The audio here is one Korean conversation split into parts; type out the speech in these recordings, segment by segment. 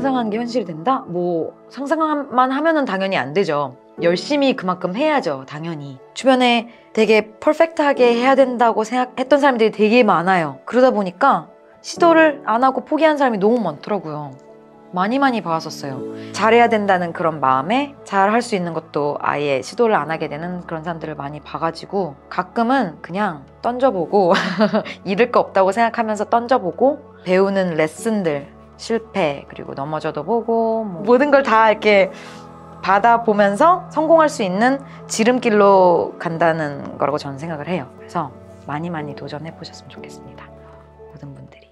상상한 게 현실이 된다? 뭐 상상만 하면은 당연히 안 되죠. 열심히 그만큼 해야죠, 당연히. 주변에 되게 퍼펙트하게 해야 된다고 생각했던 사람들이 되게 많아요. 그러다 보니까 시도를 안 하고 포기한 사람이 너무 많더라고요. 많이 많이 봐왔었어요. 잘해야 된다는 그런 마음에 잘 할 수 있는 것도 아예 시도를 안 하게 되는 그런 사람들을 많이 봐가지고 가끔은 그냥 던져보고 잃을 거 없다고 생각하면서 던져보고 배우는 레슨들 실패 그리고 넘어져도 보고 뭐 모든 걸 다 이렇게 받아보면서 성공할 수 있는 지름길로 간다는 거라고 저는 생각을 해요. 그래서 많이 많이 도전해 보셨으면 좋겠습니다. 모든 분들이.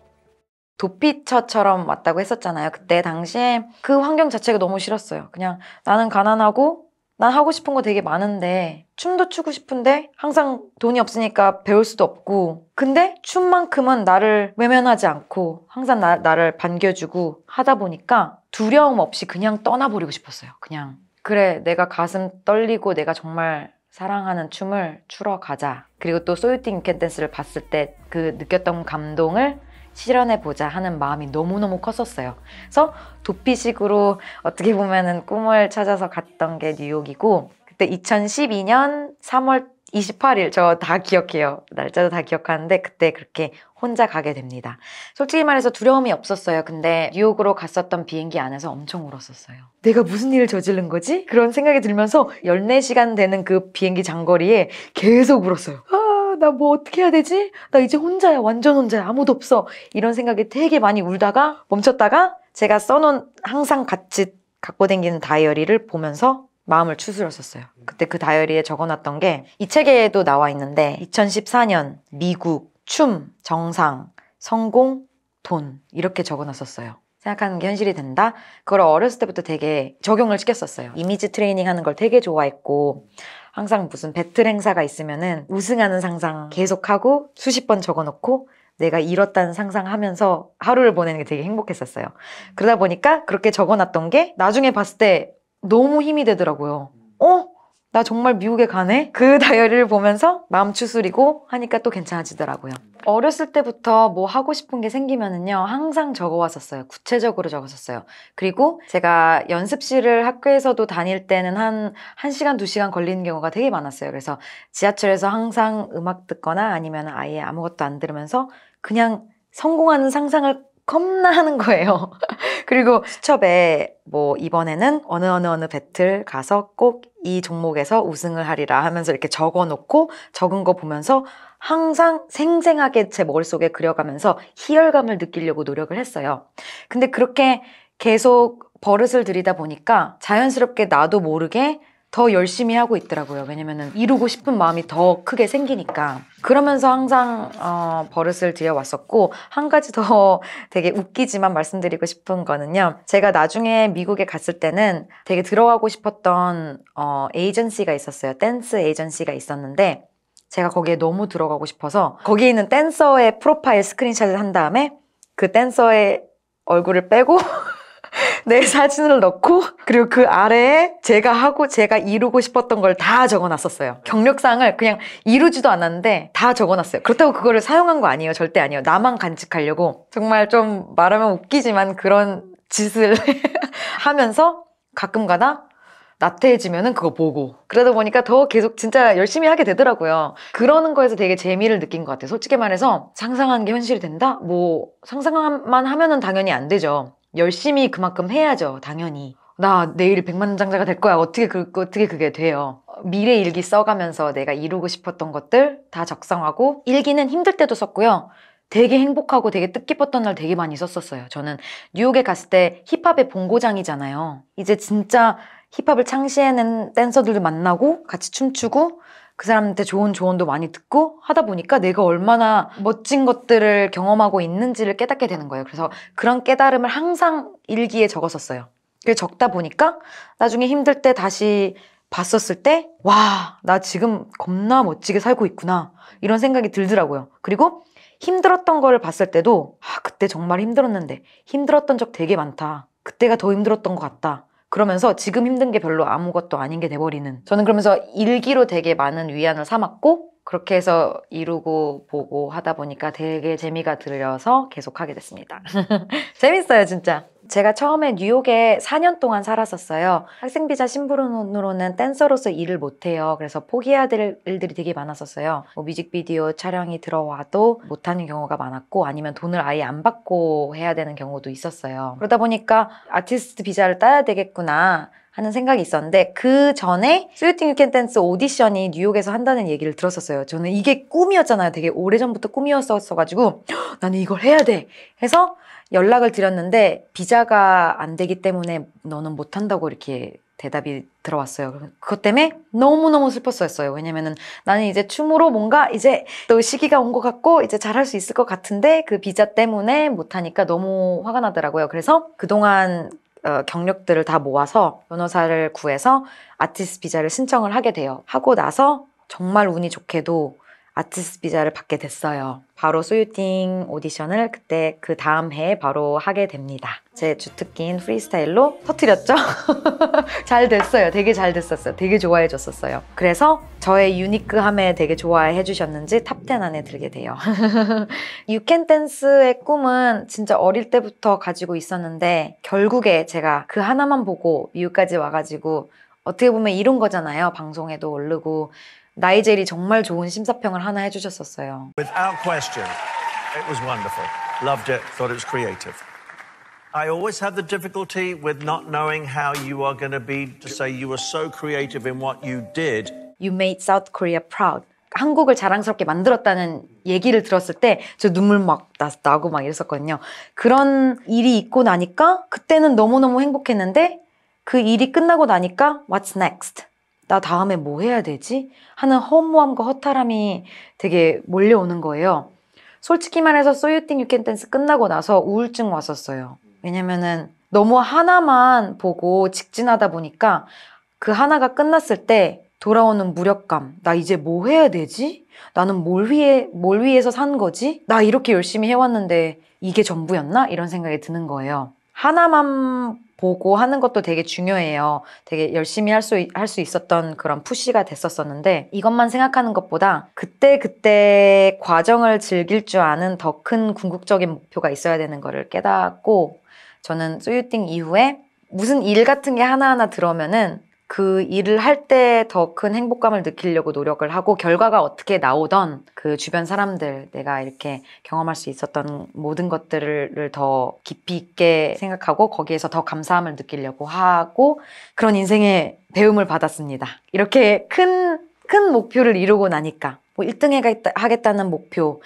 도피처처럼 왔다고 했었잖아요. 그때 당시에 그 환경 자체가 너무 싫었어요. 그냥 나는 가난하고 난 하고 싶은 거 되게 많은데 춤도 추고 싶은데 항상 돈이 없으니까 배울 수도 없고 근데 춤만큼은 나를 외면하지 않고 항상 나, 나를 반겨주고 하다 보니까 두려움 없이 그냥 떠나버리고 싶었어요 그냥 그래 내가 가슴 떨리고 내가 정말 사랑하는 춤을 추러 가자 그리고 또 소유팅 캔 댄스를 봤을 때 그 느꼈던 감동을 실현해보자 하는 마음이 너무너무 컸었어요. 그래서 도피식으로 어떻게 보면은 꿈을 찾아서 갔던 게 뉴욕이고 그때 2012년 3월 28일 저 다 기억해요. 날짜도 다 기억하는데 그때 그렇게 혼자 가게 됩니다. 솔직히 말해서 두려움이 없었어요. 근데 뉴욕으로 갔었던 비행기 안에서 엄청 울었었어요. 내가 무슨 일을 저지른 거지? 그런 생각이 들면서 14시간 되는 그 비행기 장거리에 계속 울었어요. 나뭐 어떻게 해야 되지? 나 이제 혼자야, 완전 혼자야, 아무도 없어. 이런 생각에 되게 많이 울다가 멈췄다가 제가 써놓은 항상 같이 갖고 다니는 다이어리를 보면서 마음을 추스렸었어요. 그때 그 다이어리에 적어놨던 게 이 책에도 나와 있는데 2014년 미국 춤, 정상, 성공, 돈 이렇게 적어놨었어요. 생각하는 게 현실이 된다. 그걸 어렸을 때부터 되게 적용을 시켰었어요. 이미지 트레이닝 하는 걸 되게 좋아했고 항상 무슨 배틀 행사가 있으면은 우승하는 상상 계속하고 수십 번 적어놓고 내가 잃었다는 상상하면서 하루를 보내는 게 되게 행복했었어요. 그러다 보니까 그렇게 적어놨던 게 나중에 봤을 때 너무 힘이 되더라고요. 어? 나 정말 미국에 가네? 그 다이어리를 보면서 마음 추스리고 하니까 또 괜찮아지더라고요. 어렸을 때부터 뭐 하고 싶은 게 생기면은요 항상 적어왔었어요 구체적으로 적었었어요 그리고 제가 연습실을 학교에서도 다닐 때는 한 1시간 2시간 걸리는 경우가 되게 많았어요 그래서 지하철에서 항상 음악 듣거나 아니면 아예 아무것도 안 들으면서 그냥 성공하는 상상을 겁나 하는 거예요. 그리고 수첩에 뭐 이번에는 어느 어느 어느 배틀 가서 꼭 이 종목에서 우승을 하리라 하면서 이렇게 적어 놓고 적은 거 보면서 항상 생생하게 제 머릿속에 그려가면서 희열감을 느끼려고 노력을 했어요. 근데 그렇게 계속 버릇을 들이다 보니까 자연스럽게 나도 모르게 더 열심히 하고 있더라고요. 왜냐면은 이루고 싶은 마음이 더 크게 생기니까. 그러면서 항상 어, 버릇을 들여왔었고 한 가지 더 되게 웃기지만 말씀드리고 싶은 거는요. 제가 나중에 미국에 갔을 때는 되게 들어가고 싶었던 어, 에이전시가 있었어요. 댄스 에이전시가 있었는데 제가 거기에 너무 들어가고 싶어서 거기 있는 댄서의 프로파일 스크린샷을 한 다음에 그 댄서의 얼굴을 빼고 내 사진을 넣고 그리고 그 아래에 제가 하고 제가 이루고 싶었던 걸 다 적어놨었어요. 경력상을 그냥 이루지도 않았는데 다 적어놨어요. 그렇다고 그거를 사용한 거 아니에요. 절대 아니에요. 나만 간직하려고 정말 좀 말하면 웃기지만 그런 짓을 하면서 가끔가다 나태해지면은 그거 보고 그러다 보니까 더 계속 진짜 열심히 하게 되더라고요 그러는 거에서 되게 재미를 느낀 것 같아요 솔직히 말해서 상상한 게 현실이 된다? 뭐 상상만 하면은 당연히 안 되죠 열심히 그만큼 해야죠, 당연히. 나 내일 백만 장자가 될 거야. 어떻게 그 어떻게 그게 돼요? 미래 일기 써가면서 내가 이루고 싶었던 것들 다 작성하고 일기는 힘들 때도 썼고요. 되게 행복하고 되게 뜻깊었던 날 되게 많이 썼었어요. 저는 뉴욕에 갔을 때 힙합의 본고장이잖아요. 이제 진짜 힙합을 창시해낸 댄서들도 만나고 같이 춤추고 그 사람한테 좋은 조언도 많이 듣고 하다 보니까 내가 얼마나 멋진 것들을 경험하고 있는지를 깨닫게 되는 거예요. 그래서 그런 깨달음을 항상 일기에 적었었어요. 그 적다 보니까 나중에 힘들 때 다시 봤었을 때, 와, 나 지금 겁나 멋지게 살고 있구나. 이런 생각이 들더라고요. 그리고 힘들었던 거를 봤을 때도, 아, 그때 정말 힘들었는데, 힘들었던 적 되게 많다. 그때가 더 힘들었던 것 같다. 그러면서 지금 힘든 게 별로 아무것도 아닌 게 돼버리는 저는 그러면서 일기로 되게 많은 위안을 삼았고 그렇게 해서 이루고 보고 하다 보니까 되게 재미가 들려서 계속 하게 됐습니다. 재밌어요, 진짜. 제가 처음에 뉴욕에 4년 동안 살았었어요. 학생비자 심부름으로는 댄서로서 일을 못해요. 그래서 포기해야 될 일들이 되게 많았었어요. 뭐 뮤직비디오 촬영이 들어와도 못하는 경우가 많았고 아니면 돈을 아예 안 받고 해야 되는 경우도 있었어요. 그러다 보니까 아티스트 비자를 따야 되겠구나 하는 생각이 있었는데 그 전에 스위팅 유캔 댄스 오디션이 뉴욕에서 한다는 얘기를 들었었어요. 저는 이게 꿈이었잖아요. 되게 오래전부터 꿈이었어가지고 나는 이걸 해야 돼 해서 연락을 드렸는데 비자가 안 되기 때문에 너는 못 한다고 이렇게 대답이 들어왔어요. 그것 때문에 너무너무 슬펐어요. 왜냐면은 나는 이제 춤으로 뭔가 이제 또 시기가 온 것 같고 이제 잘할 수 있을 것 같은데 그 비자 때문에 못하니까 너무 화가 나더라고요. 그래서 그동안 어, 경력들을 다 모아서 변호사를 구해서 아티스트 비자를 신청을 하게 돼요. 하고 나서 정말 운이 좋게도 아티스트 비자를 받게 됐어요. 바로 소유팅 오디션을 그때 그 다음 해에 바로 하게 됩니다. 제 주특기인 프리스타일로 터트렸죠? 잘 됐어요. 되게 잘 됐었어요. 되게 좋아해 줬었어요. 그래서 저의 유니크함에 되게 좋아해 주셨는지 탑10 안에 들게 돼요. 유캔 댄스의 꿈은 진짜 어릴 때부터 가지고 있었는데 결국에 제가 그 하나만 보고 미국까지 와가지고 어떻게 보면 이런 거잖아요. 방송에도 오르고 나이젤이 정말 좋은 심사평을 하나 해주셨었어요. Without question, it was wonderful. Loved it. Thought it was creative. I always have the difficulty with not knowing how you are going to be to say you were so creative in what you did. You made South Korea proud. 한국을 자랑스럽게 만들었다는 얘기를 들었을 때 저 눈물 막 나, 나고 막 이랬었거든요. 그런 일이 있고 나니까 그때는 너무너무 행복했는데 그 일이 끝나고 나니까 what's next? 나 다음에 뭐 해야 되지? 하는 허무함과 허탈함이 되게 몰려오는 거예요. 솔직히 말해서 소유팅 유캔 댄스 끝나고 나서 우울증 왔었어요. 왜냐면은 너무 하나만 보고 직진하다 보니까 그 하나가 끝났을 때 돌아오는 무력감. 나 이제 뭐 해야 되지? 나는 뭘 위해, 뭘 위해서 산 거지? 나 이렇게 열심히 해왔는데 이게 전부였나? 이런 생각이 드는 거예요. 하나만 보고 하는 것도 되게 중요해요. 되게 열심히 할 수 할 수 있었던 그런 푸시가 됐었었는데 이것만 생각하는 것보다 그때 그때 과정을 즐길 줄 아는 더 큰 궁극적인 목표가 있어야 되는 거를 깨닫고 저는 소유팅 이후에 무슨 일 같은 게 하나하나 들어오면은 그 일을 할 때 더 큰 행복감을 느끼려고 노력을 하고 결과가 어떻게 나오던 그 주변 사람들 내가 이렇게 경험할 수 있었던 모든 것들을 더 깊이 있게 생각하고 거기에서 더 감사함을 느끼려고 하고 그런 인생의 배움을 받았습니다. 이렇게 큰, 큰 목표를 이루고 나니까 뭐 1등 하겠다는 목표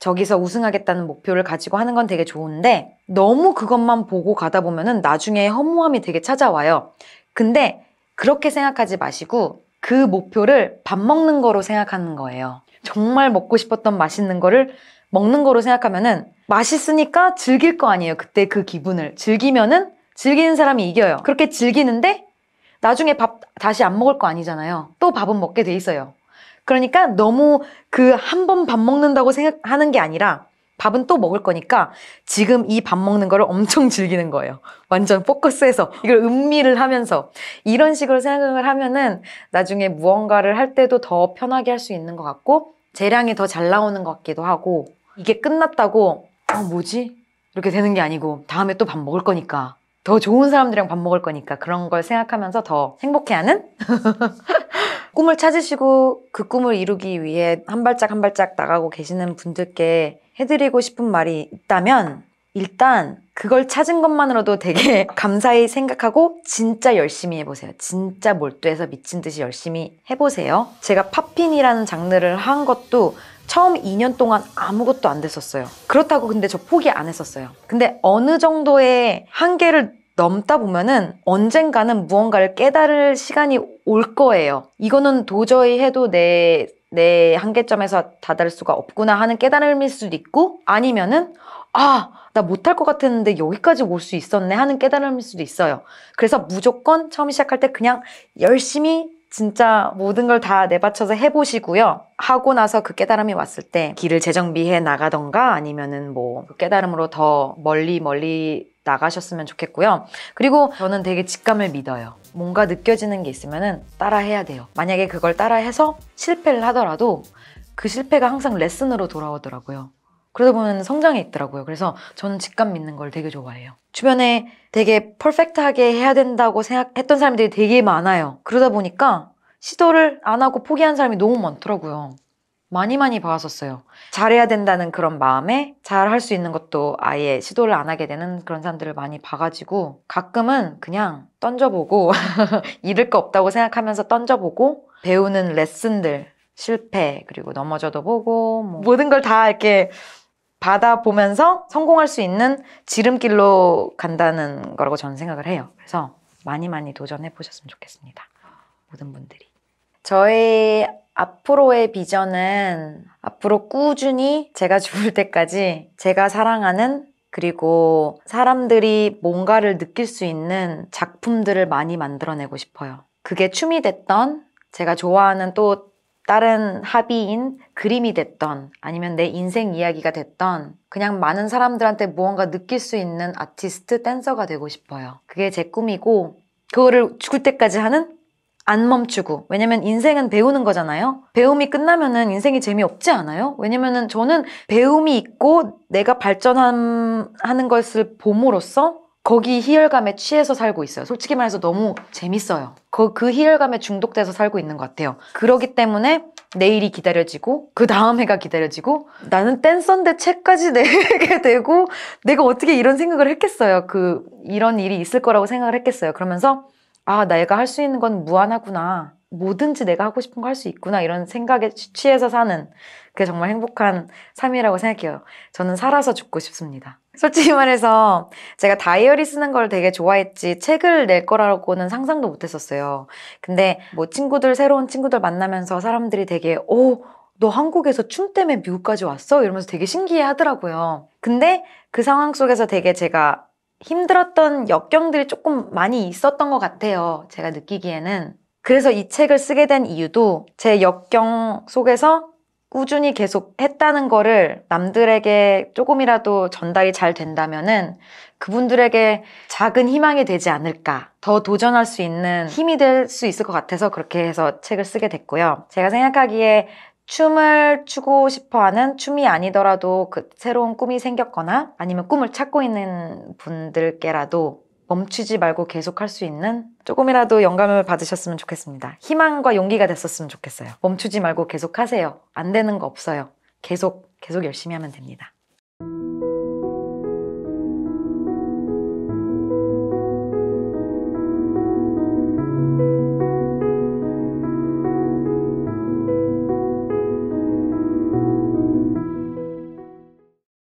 저기서 우승하겠다는 목표를 가지고 하는 건 되게 좋은데 너무 그것만 보고 가다 보면은 나중에 허무함이 되게 찾아와요. 근데 그렇게 생각하지 마시고 그 목표를 밥 먹는 거로 생각하는 거예요. 정말 먹고 싶었던 맛있는 거를 먹는 거로 생각하면은 맛있으니까 즐길 거 아니에요. 그때 그 기분을. 즐기면은 즐기는 사람이 이겨요. 그렇게 즐기는데 나중에 밥 다시 안 먹을 거 아니잖아요. 또 밥은 먹게 돼 있어요. 그러니까 너무 그 한 번 밥 먹는다고 생각하는 게 아니라 밥은 또 먹을 거니까 지금 이 밥 먹는 거를 엄청 즐기는 거예요. 완전 포커스해서 이걸 음미를 하면서 이런 식으로 생각을 하면은 나중에 무언가를 할 때도 더 편하게 할 수 있는 것 같고 재량이 더 잘 나오는 것 같기도 하고 이게 끝났다고 어 뭐지? 이렇게 되는 게 아니고 다음에 또 밥 먹을 거니까 더 좋은 사람들이랑 밥 먹을 거니까 그런 걸 생각하면서 더 행복해하는 꿈을 찾으시고 그 꿈을 이루기 위해 한 발짝 한 발짝 나가고 계시는 분들께 해드리고 싶은 말이 있다면 일단 그걸 찾은 것만으로도 되게 감사히 생각하고 진짜 열심히 해보세요. 진짜 몰두해서 미친 듯이 열심히 해보세요. 제가 팝핀이라는 장르를 한 것도 처음 2년 동안 아무것도 안 됐었어요. 그렇다고 근데 저 포기 안 했었어요. 근데 어느 정도의 한계를 넘다 보면은 언젠가는 무언가를 깨달을 시간이 올 거예요. 이거는 도저히 해도 내내 한계점에서 다다를 수가 없구나 하는 깨달음일 수도 있고 아니면은 아, 나 못할 것 같았는데 여기까지 올 수 있었네 하는 깨달음일 수도 있어요. 그래서 무조건 처음 시작할 때 그냥 열심히 진짜 모든 걸 다 내바쳐서 해보시고요. 하고 나서 그 깨달음이 왔을 때 길을 재정비해 나가던가 아니면은 뭐그 깨달음으로 더 멀리 멀리 나가셨으면 좋겠고요. 그리고 저는 되게 직감을 믿어요. 뭔가 느껴지는 게 있으면 따라해야 돼요. 만약에 그걸 따라해서 실패를 하더라도 그 실패가 항상 레슨으로 돌아오더라고요. 그러다 보면 성장해 있더라고요. 그래서 저는 직감 믿는 걸 되게 좋아해요. 주변에 되게 퍼펙트하게 해야 된다고 생각했던 사람들이 되게 많아요. 그러다 보니까 시도를 안 하고 포기한 사람이 너무 많더라고요. 많이 많이 봐왔었어요. 잘해야 된다는 그런 마음에 잘 할 수 있는 것도 아예 시도를 안 하게 되는 그런 사람들을 많이 봐가지고 가끔은 그냥 던져보고 잃을 거 없다고 생각하면서 던져보고 배우는 레슨들 실패 그리고 넘어져도 보고 뭐 모든 걸 다 이렇게 받아보면서 성공할 수 있는 지름길로 간다는 거라고 저는 생각을 해요. 그래서 많이 많이 도전해 보셨으면 좋겠습니다. 모든 분들이. 저의 앞으로의 비전은 앞으로 꾸준히 제가 죽을 때까지 제가 사랑하는 그리고 사람들이 뭔가를 느낄 수 있는 작품들을 많이 만들어내고 싶어요. 그게 춤이 됐던 제가 좋아하는 또 다른 합의인 그림이 됐던 아니면 내 인생 이야기가 됐던 그냥 많은 사람들한테 무언가 느낄 수 있는 아티스트 댄서가 되고 싶어요. 그게 제 꿈이고 그거를 죽을 때까지 하는 안 멈추고 왜냐면 인생은 배우는 거잖아요 배움이 끝나면은 인생이 재미없지 않아요? 왜냐면은 저는 배움이 있고 내가 발전하는 것을 봄으로써 거기 희열감에 취해서 살고 있어요. 솔직히 말해서 너무 재밌어요. 그, 그 희열감에 중독돼서 살고 있는 것 같아요. 그러기 때문에 내일이 기다려지고 그 다음 해가 기다려지고 나는 댄서인데 책까지 내게 되고 내가 어떻게 이런 생각을 했겠어요. 그 이런 일이 있을 거라고 생각을 했겠어요. 그러면서 아, 내가 할 수 있는 건 무한하구나. 뭐든지 내가 하고 싶은 거 할 수 있구나. 이런 생각에 취해서 사는 그게 정말 행복한 삶이라고 생각해요. 저는 살아서 죽고 싶습니다. 솔직히 말해서 제가 다이어리 쓰는 걸 되게 좋아했지 책을 낼 거라고는 상상도 못 했었어요. 근데 뭐 친구들, 새로운 친구들 만나면서 사람들이 되게, 오, 너 한국에서 춤 때문에 미국까지 왔어? 이러면서 되게 신기해 하더라고요. 근데 그 상황 속에서 되게 제가 힘들었던 역경들이 조금 많이 있었던 것 같아요. 제가 느끼기에는. 그래서 이 책을 쓰게 된 이유도 제 역경 속에서 꾸준히 계속 했다는 거를 남들에게 조금이라도 전달이 잘 된다면은 그분들에게 작은 희망이 되지 않을까. 더 도전할 수 있는 힘이 될 수 있을 것 같아서 그렇게 해서 책을 쓰게 됐고요. 제가 생각하기에 춤을 추고 싶어 하는 춤이 아니더라도 그 새로운 꿈이 생겼거나 아니면 꿈을 찾고 있는 분들께라도 멈추지 말고 계속 할수 있는 조금이라도 영감을 받으셨으면 좋겠습니다. 희망과 용기가 됐었으면 좋겠어요. 멈추지 말고 계속 하세요. 안 되는 거 없어요. 계속, 계속 열심히 하면 됩니다.